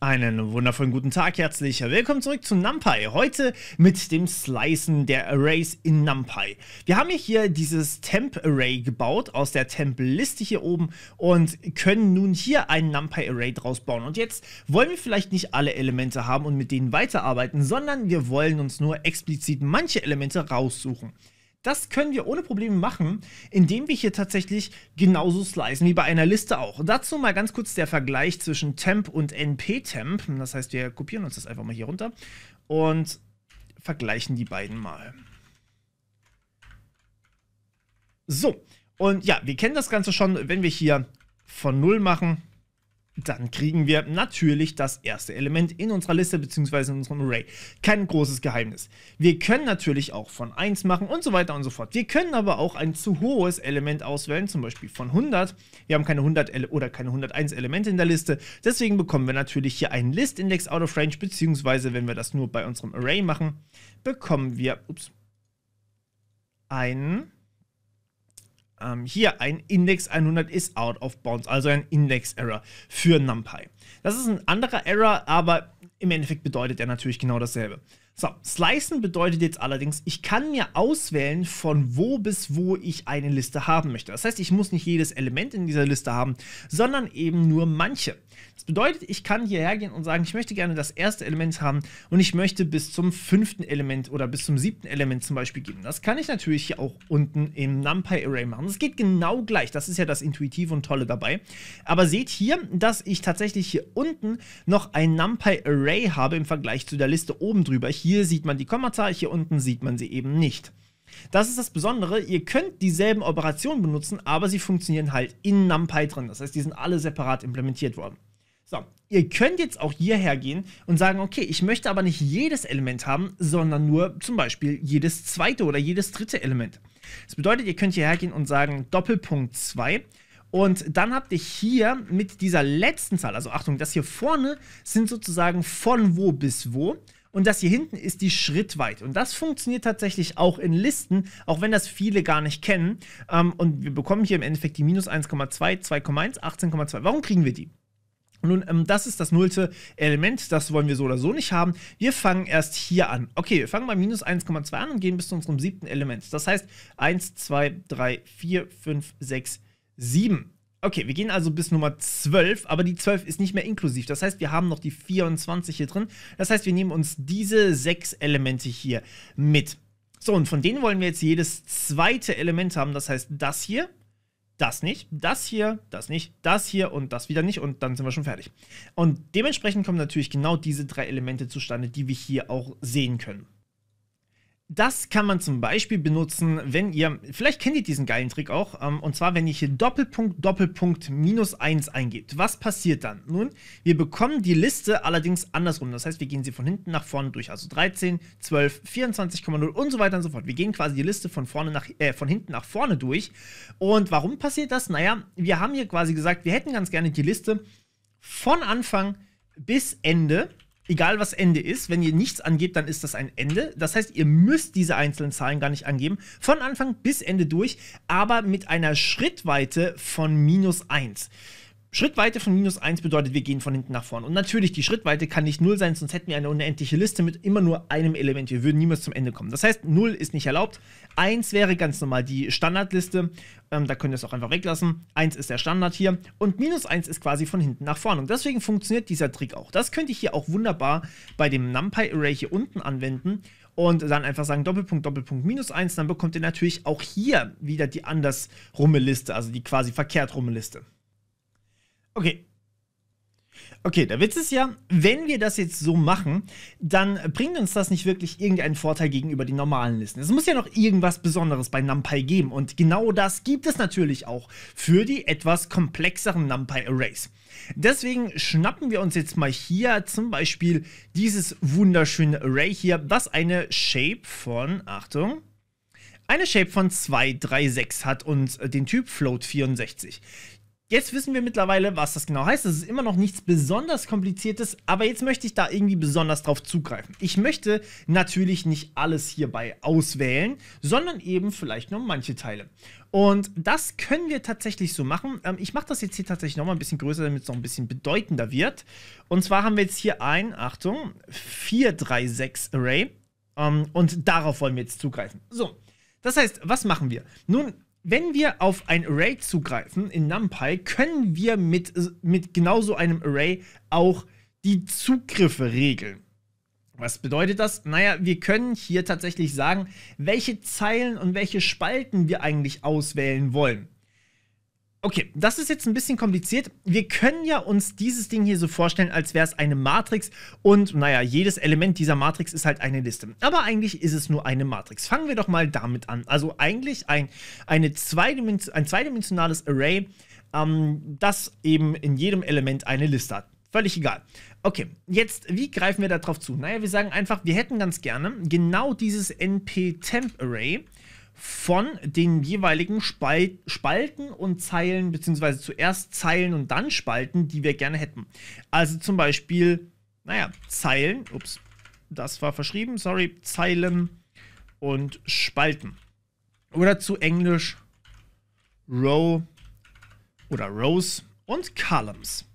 Einen wundervollen guten Tag, herzlich willkommen zurück zu NumPy. Heute mit dem Slicen der Arrays in NumPy. Wir haben hier dieses Temp-Array gebaut aus der Temp-Liste hier oben und können nun hier ein NumPy-Array draus bauen. Und jetzt wollen wir vielleicht nicht alle Elemente haben und mit denen weiterarbeiten, sondern wir wollen uns nur explizit manche Elemente raussuchen. Das können wir ohne Probleme machen, indem wir hier tatsächlich genauso slicen wie bei einer Liste auch. Und dazu mal ganz kurz der Vergleich zwischen Temp und NP-Temp. Das heißt, wir kopieren uns das einfach mal hier runter und vergleichen die beiden mal. So, und ja, wir kennen das Ganze schon, wenn wir hier von 0 machen, dann kriegen wir natürlich das erste Element in unserer Liste bzw. in unserem Array. Kein großes Geheimnis. Wir können natürlich auch von 1 machen und so weiter und so fort. Wir können aber auch ein zu hohes Element auswählen, zum Beispiel von 100. Wir haben keine 100 Ele oder keine 101 Elemente in der Liste, deswegen bekommen wir natürlich hier einen List-Index out of range, beziehungsweise wenn wir das nur bei unserem Array machen, bekommen wir ups, einen ähm, hier ein Index 100 ist out of bounds, also ein Index-Error für NumPy. Das ist ein anderer Error, aber im Endeffekt bedeutet er natürlich genau dasselbe. So, Slicen bedeutet jetzt allerdings, ich kann mir auswählen, von wo bis wo ich eine Liste haben möchte. Das heißt, ich muss nicht jedes Element in dieser Liste haben, sondern eben nur manche. Das bedeutet, ich kann hierher gehen und sagen, ich möchte gerne das erste Element haben und ich möchte bis zum fünften Element oder bis zum siebten Element zum Beispiel geben. Das kann ich natürlich hier auch unten im NumPy-Array machen. Das geht genau gleich. Das ist ja das Intuitive und Tolle dabei. Aber seht hier, dass ich tatsächlich hier unten noch ein NumPy-Array habe im Vergleich zu der Liste oben drüber. Hier hier sieht man die Kommazahl, hier unten sieht man sie eben nicht. Das ist das Besondere, ihr könnt dieselben Operationen benutzen, aber sie funktionieren halt in NumPy drin. Das heißt, die sind alle separat implementiert worden. So, ihr könnt jetzt auch hierher gehen und sagen, okay, ich möchte aber nicht jedes Element haben, sondern nur zum Beispiel jedes zweite oder jedes dritte Element. Das bedeutet, ihr könnt hierher gehen und sagen Doppelpunkt 2 und dann habt ihr hier mit dieser letzten Zahl, also Achtung, das hier vorne sind sozusagen von wo bis wo und das hier hinten ist die Schrittweite. Und das funktioniert tatsächlich auch in Listen, auch wenn das viele gar nicht kennen. Ähm, und wir bekommen hier im Endeffekt die minus 1,2, 2,1, 18,2. Warum kriegen wir die? Nun, ähm, das ist das nullte Element, das wollen wir so oder so nicht haben. Wir fangen erst hier an. Okay, wir fangen bei minus 1,2 an und gehen bis zu unserem siebten Element. Das heißt 1, 2, 3, 4, 5, 6, 7. Okay, wir gehen also bis Nummer 12, aber die 12 ist nicht mehr inklusiv. Das heißt, wir haben noch die 24 hier drin. Das heißt, wir nehmen uns diese sechs Elemente hier mit. So, und von denen wollen wir jetzt jedes zweite Element haben. Das heißt, das hier, das nicht, das hier, das nicht, das hier und das wieder nicht. Und dann sind wir schon fertig. Und dementsprechend kommen natürlich genau diese drei Elemente zustande, die wir hier auch sehen können. Das kann man zum Beispiel benutzen, wenn ihr, vielleicht kennt ihr diesen geilen Trick auch, ähm, und zwar wenn ihr hier Doppelpunkt, Doppelpunkt, minus 1 eingebt. Was passiert dann? Nun, wir bekommen die Liste allerdings andersrum. Das heißt, wir gehen sie von hinten nach vorne durch. Also 13, 12, 24,0 und so weiter und so fort. Wir gehen quasi die Liste von, vorne nach, äh, von hinten nach vorne durch. Und warum passiert das? Naja, wir haben hier quasi gesagt, wir hätten ganz gerne die Liste von Anfang bis Ende egal was Ende ist, wenn ihr nichts angebt, dann ist das ein Ende. Das heißt, ihr müsst diese einzelnen Zahlen gar nicht angeben. Von Anfang bis Ende durch, aber mit einer Schrittweite von minus 1. Schrittweite von minus 1 bedeutet, wir gehen von hinten nach vorne. Und natürlich, die Schrittweite kann nicht 0 sein, sonst hätten wir eine unendliche Liste mit immer nur einem Element. Wir würden niemals zum Ende kommen. Das heißt, 0 ist nicht erlaubt. 1 wäre ganz normal die Standardliste. Ähm, da könnt ihr es auch einfach weglassen. 1 ist der Standard hier. Und minus 1 ist quasi von hinten nach vorne. Und deswegen funktioniert dieser Trick auch. Das könnte ich hier auch wunderbar bei dem NumPy-Array hier unten anwenden und dann einfach sagen Doppelpunkt, Doppelpunkt, minus 1, dann bekommt ihr natürlich auch hier wieder die andersrumme Liste, also die quasi verkehrt rumme Liste. Okay. Okay, der Witz ist ja, wenn wir das jetzt so machen, dann bringt uns das nicht wirklich irgendeinen Vorteil gegenüber den normalen Listen. Es muss ja noch irgendwas Besonderes bei NumPy geben und genau das gibt es natürlich auch für die etwas komplexeren NumPy-Arrays. Deswegen schnappen wir uns jetzt mal hier zum Beispiel dieses wunderschöne Array hier, was eine Shape von, Achtung, eine Shape von 236 hat und den Typ Float 64. Jetzt wissen wir mittlerweile, was das genau heißt. Es ist immer noch nichts besonders kompliziertes, aber jetzt möchte ich da irgendwie besonders drauf zugreifen. Ich möchte natürlich nicht alles hierbei auswählen, sondern eben vielleicht nur manche Teile. Und das können wir tatsächlich so machen. Ähm, ich mache das jetzt hier tatsächlich nochmal ein bisschen größer, damit es noch ein bisschen bedeutender wird. Und zwar haben wir jetzt hier ein, Achtung, 436 Array. Ähm, und darauf wollen wir jetzt zugreifen. So, das heißt, was machen wir? Nun wenn wir auf ein Array zugreifen in NumPy, können wir mit, mit genau so einem Array auch die Zugriffe regeln. Was bedeutet das? Naja, wir können hier tatsächlich sagen, welche Zeilen und welche Spalten wir eigentlich auswählen wollen. Okay, das ist jetzt ein bisschen kompliziert. Wir können ja uns dieses Ding hier so vorstellen, als wäre es eine Matrix und naja, jedes Element dieser Matrix ist halt eine Liste. Aber eigentlich ist es nur eine Matrix. Fangen wir doch mal damit an. Also eigentlich ein, eine Zweidimens ein zweidimensionales Array, ähm, das eben in jedem Element eine Liste hat. Völlig egal. Okay, jetzt, wie greifen wir darauf zu? Naja, wir sagen einfach, wir hätten ganz gerne genau dieses NP-Temp-Array von den jeweiligen Spal Spalten und Zeilen, beziehungsweise zuerst Zeilen und dann Spalten, die wir gerne hätten. Also zum Beispiel, naja, Zeilen, ups, das war verschrieben, sorry, Zeilen und Spalten. Oder zu Englisch Row oder Rows und Columns.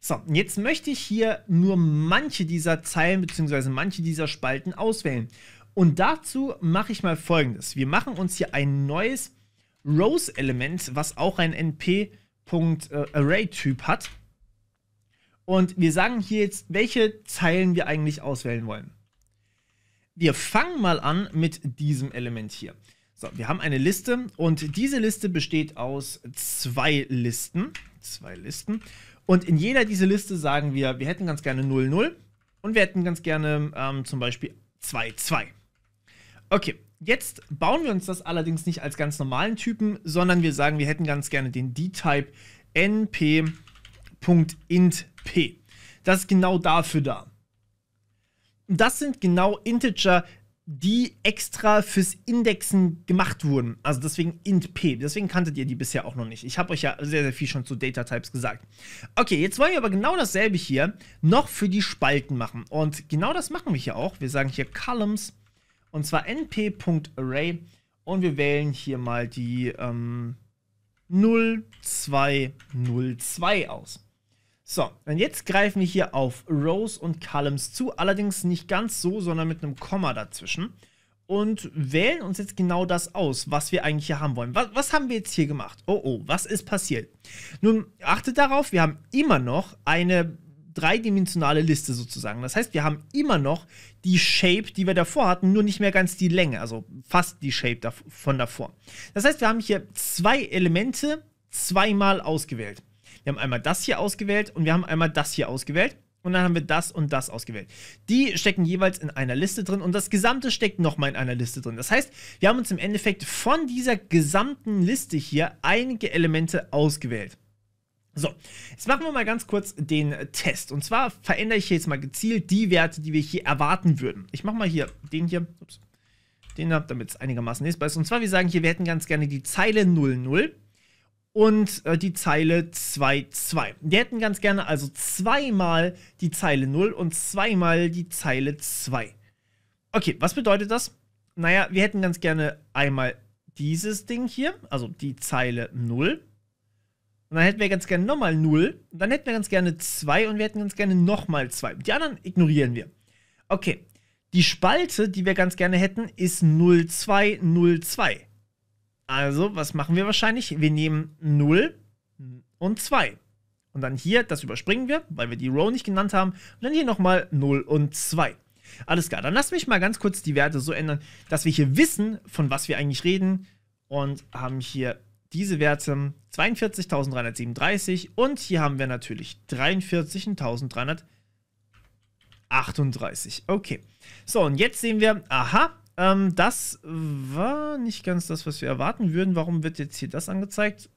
So, und jetzt möchte ich hier nur manche dieser Zeilen bzw. manche dieser Spalten auswählen. Und dazu mache ich mal folgendes. Wir machen uns hier ein neues Rows-Element, was auch ein np.array-Typ hat. Und wir sagen hier jetzt, welche Zeilen wir eigentlich auswählen wollen. Wir fangen mal an mit diesem Element hier. So, wir haben eine Liste und diese Liste besteht aus zwei Listen. Zwei Listen. Und in jeder dieser Liste sagen wir, wir hätten ganz gerne 0, 0 und wir hätten ganz gerne ähm, zum Beispiel 2, 2. Okay, jetzt bauen wir uns das allerdings nicht als ganz normalen Typen, sondern wir sagen, wir hätten ganz gerne den D-Type np.int Das ist genau dafür da. Das sind genau Integer, die extra fürs Indexen gemacht wurden. Also deswegen intp. Deswegen kanntet ihr die bisher auch noch nicht. Ich habe euch ja sehr, sehr viel schon zu Data Types gesagt. Okay, jetzt wollen wir aber genau dasselbe hier noch für die Spalten machen. Und genau das machen wir hier auch. Wir sagen hier Columns und zwar np.array und wir wählen hier mal die ähm, 0202 aus. So, und jetzt greifen wir hier auf Rows und Columns zu, allerdings nicht ganz so, sondern mit einem Komma dazwischen und wählen uns jetzt genau das aus, was wir eigentlich hier haben wollen. Was, was, haben wir jetzt hier gemacht? Oh oh, was ist passiert? Nun, achtet darauf, wir haben immer noch eine dreidimensionale Liste sozusagen. Das heißt, wir haben immer noch die Shape, die wir davor hatten, nur nicht mehr ganz die Länge, also fast die Shape von davor. Das heißt, wir haben hier zwei Elemente zweimal ausgewählt. Wir haben einmal das hier ausgewählt und wir haben einmal das hier ausgewählt. Und dann haben wir das und das ausgewählt. Die stecken jeweils in einer Liste drin und das Gesamte steckt nochmal in einer Liste drin. Das heißt, wir haben uns im Endeffekt von dieser gesamten Liste hier einige Elemente ausgewählt. So, jetzt machen wir mal ganz kurz den Test. Und zwar verändere ich jetzt mal gezielt die Werte, die wir hier erwarten würden. Ich mache mal hier den hier, ups, den da, damit es einigermaßen lesbar ist. Und zwar, wir sagen hier, wir hätten ganz gerne die Zeile 00 und äh, die Zeile 22. Wir hätten ganz gerne also zweimal die Zeile 0 und zweimal die Zeile 2. Okay, was bedeutet das? Naja, wir hätten ganz gerne einmal dieses Ding hier, also die Zeile 0 und dann hätten wir ganz gerne nochmal 0. Und dann hätten wir ganz gerne 2 und wir hätten ganz gerne nochmal 2. Die anderen ignorieren wir. Okay. Die Spalte, die wir ganz gerne hätten, ist 0, 0, 2, 2. Also, was machen wir wahrscheinlich? Wir nehmen 0 und 2. Und dann hier, das überspringen wir, weil wir die Row nicht genannt haben. Und dann hier nochmal 0 und 2. Alles klar, dann lass mich mal ganz kurz die Werte so ändern, dass wir hier wissen, von was wir eigentlich reden. Und haben hier diese Werte 42.337 und hier haben wir natürlich 43.338. Okay, so und jetzt sehen wir, aha, ähm, das war nicht ganz das, was wir erwarten würden. Warum wird jetzt hier das angezeigt?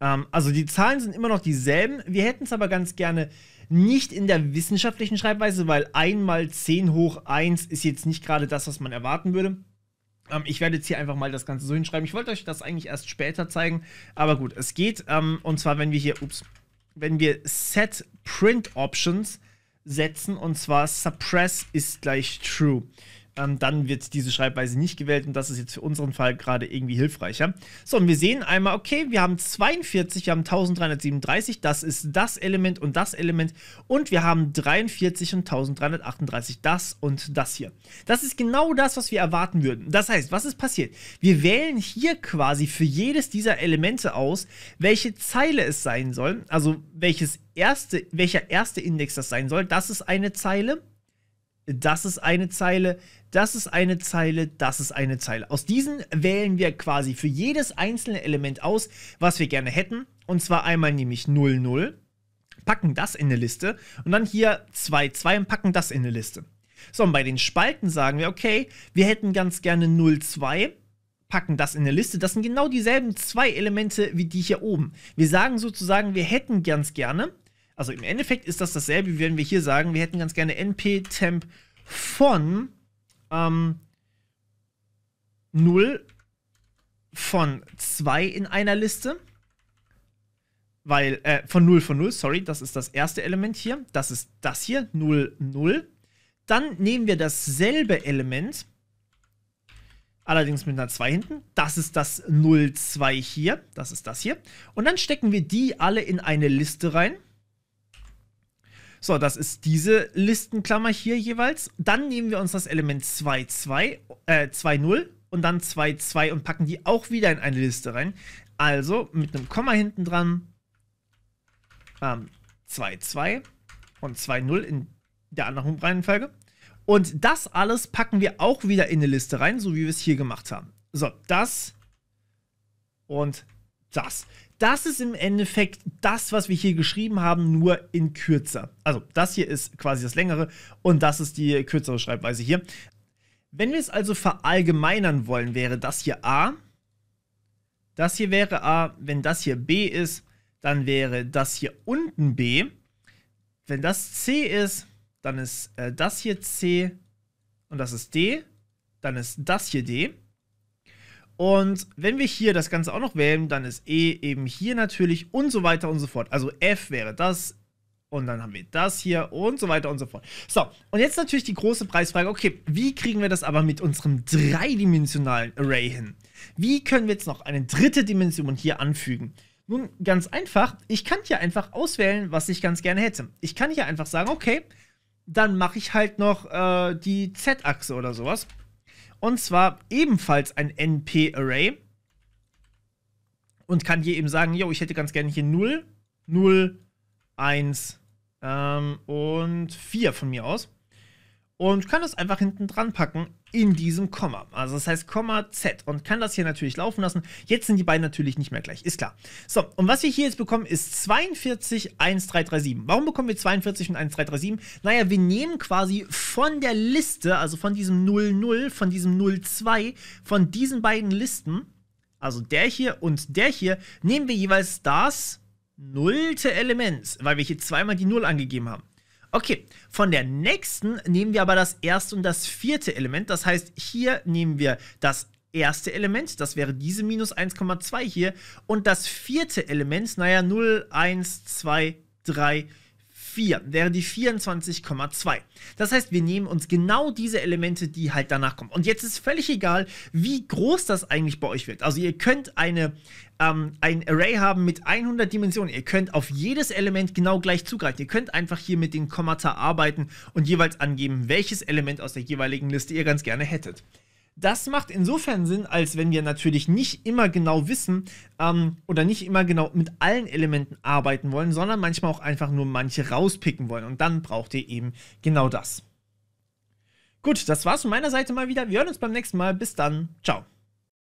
Ähm, also die Zahlen sind immer noch dieselben. Wir hätten es aber ganz gerne nicht in der wissenschaftlichen Schreibweise, weil 1 mal 10 hoch 1 ist jetzt nicht gerade das, was man erwarten würde. Ähm, ich werde jetzt hier einfach mal das Ganze so hinschreiben. Ich wollte euch das eigentlich erst später zeigen, aber gut, es geht. Ähm, und zwar, wenn wir hier, ups, wenn wir Set Print Options setzen und zwar Suppress ist gleich True ähm, dann wird diese Schreibweise nicht gewählt und das ist jetzt für unseren Fall gerade irgendwie hilfreicher. So, und wir sehen einmal, okay, wir haben 42, wir haben 1337, das ist das Element und das Element und wir haben 43 und 1338, das und das hier. Das ist genau das, was wir erwarten würden. Das heißt, was ist passiert? Wir wählen hier quasi für jedes dieser Elemente aus, welche Zeile es sein soll, also welches erste, welcher erste Index das sein soll. Das ist eine Zeile, das ist eine Zeile, das ist eine Zeile, das ist eine Zeile. Aus diesen wählen wir quasi für jedes einzelne Element aus, was wir gerne hätten. Und zwar einmal nämlich 0, 0, packen das in eine Liste und dann hier 2, 2 und packen das in eine Liste. So, und bei den Spalten sagen wir, okay, wir hätten ganz gerne 0, 2, packen das in eine Liste. Das sind genau dieselben zwei Elemente wie die hier oben. Wir sagen sozusagen, wir hätten ganz gerne also im Endeffekt ist das dasselbe, wie wenn wir hier sagen, wir hätten ganz gerne np-temp von ähm, 0 von 2 in einer Liste. Weil, äh, von 0 von 0, sorry, das ist das erste Element hier. Das ist das hier, 0, 0. Dann nehmen wir dasselbe Element, allerdings mit einer 2 hinten. Das ist das 0, 2 hier, das ist das hier. Und dann stecken wir die alle in eine Liste rein. So, das ist diese Listenklammer hier jeweils. Dann nehmen wir uns das Element 2, 2, äh, 2, 0 und dann 2, 2 und packen die auch wieder in eine Liste rein. Also mit einem Komma hinten dran, ähm, 2, 2 und 2, 0 in der anderen Reihenfolge. Und das alles packen wir auch wieder in eine Liste rein, so wie wir es hier gemacht haben. So, das und das. Das ist im Endeffekt das, was wir hier geschrieben haben, nur in kürzer. Also das hier ist quasi das längere und das ist die kürzere Schreibweise hier. Wenn wir es also verallgemeinern wollen, wäre das hier A. Das hier wäre A. Wenn das hier B ist, dann wäre das hier unten B. Wenn das C ist, dann ist äh, das hier C und das ist D. Dann ist das hier D. Und wenn wir hier das Ganze auch noch wählen, dann ist E eben hier natürlich und so weiter und so fort. Also F wäre das, und dann haben wir das hier und so weiter und so fort. So, und jetzt natürlich die große Preisfrage. Okay, wie kriegen wir das aber mit unserem dreidimensionalen Array hin? Wie können wir jetzt noch eine dritte Dimension hier anfügen? Nun, ganz einfach, ich kann hier einfach auswählen, was ich ganz gerne hätte. Ich kann hier einfach sagen, okay, dann mache ich halt noch äh, die Z-Achse oder sowas. Und zwar ebenfalls ein NP-Array. Und kann hier eben sagen, yo, ich hätte ganz gerne hier 0, 0, 1 ähm, und 4 von mir aus und kann das einfach hinten dran packen in diesem Komma. Also das heißt Komma Z und kann das hier natürlich laufen lassen. Jetzt sind die beiden natürlich nicht mehr gleich, ist klar. So, und was wir hier jetzt bekommen ist 42 1337. Warum bekommen wir 42 und 1337? Naja, wir nehmen quasi von der Liste, also von diesem 00, von diesem 02, von diesen beiden Listen, also der hier und der hier, nehmen wir jeweils das nullte Element, weil wir hier zweimal die 0 angegeben haben. Okay, von der nächsten nehmen wir aber das erste und das vierte Element. Das heißt, hier nehmen wir das erste Element, das wäre diese minus 1,2 hier. Und das vierte Element, naja, 0, 1, 2, 3, 4. 4 wäre die 24,2. Das heißt, wir nehmen uns genau diese Elemente, die halt danach kommen. Und jetzt ist völlig egal, wie groß das eigentlich bei euch wird. Also ihr könnt eine, ähm, ein Array haben mit 100 Dimensionen. Ihr könnt auf jedes Element genau gleich zugreifen. Ihr könnt einfach hier mit den Kommata arbeiten und jeweils angeben, welches Element aus der jeweiligen Liste ihr ganz gerne hättet. Das macht insofern Sinn, als wenn wir natürlich nicht immer genau wissen ähm, oder nicht immer genau mit allen Elementen arbeiten wollen, sondern manchmal auch einfach nur manche rauspicken wollen. Und dann braucht ihr eben genau das. Gut, das war's von meiner Seite mal wieder. Wir hören uns beim nächsten Mal. Bis dann. Ciao.